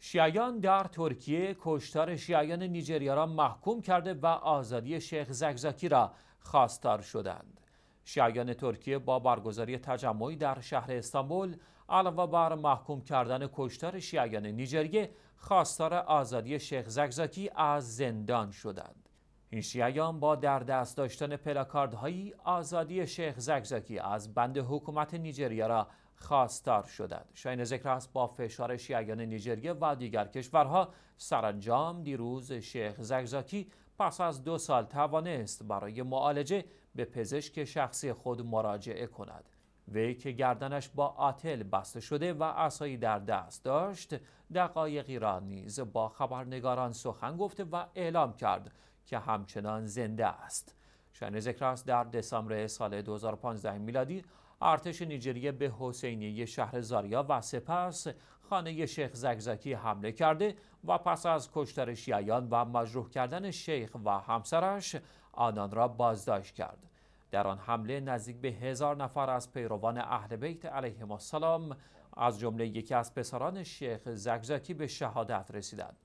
شیعیان در ترکیه کشتار شیعیان نیجریه را محکوم کرده و آزادی شیخ زگزاکی را خواستار شدند. شیعیان ترکیه با برگزاری تجمعی در شهر استانبول علاوه بر محکوم کردن کشتار شیعیان نیجریه خواستار آزادی شیخ زگزاکی از زندان شدند. این شیعیان با در دست داشتن پلاکاردهایی آزادی شیخ زگزاکی از بند حکومت نیجریه را خواستار شدند شاین ذکر است با فشار شیعیان نیجریه و دیگر کشورها سرانجام دیروز شیخ زگزاکی پس از دو سال توانست برای معالجه به پزشک شخصی خود مراجعه کند وی که گردنش با آتل بسته شده و عصایی در دست داشت دقایقی را نیز با خبرنگاران سخن گفته و اعلام کرد که همچنان زنده است. شن ذکر است در دسامبر سال 2015 میلادی ارتش نیجریه به حسینی شهر زاریا و سپس خانه شیخ زگزکی حمله کرده و پس از کشتر شیعیان و مجروح کردن شیخ و همسرش آنان را بازداشت کرد. در آن حمله نزدیک به هزار نفر از پیروان اهل بیت علیهم السلام از جمله یکی از پسران شیخ زگزکی به شهادت رسیدند.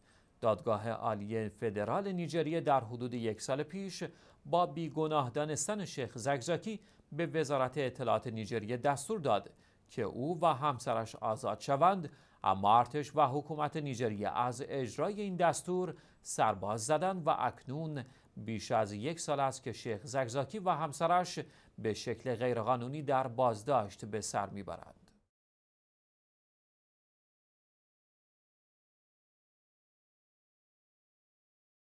دادگاه عالی فدرال نیجریه در حدود یک سال پیش با بیگناه دانستن شیخ زگزاکی به وزارت اطلاعات نیجریه دستور داد که او و همسرش آزاد شوند اما ارتش و حکومت نیجریه از اجرای این دستور سرباز زدند و اکنون بیش از یک سال است که شیخ زگزاکی و همسرش به شکل غیرقانونی در بازداشت به سر میبرند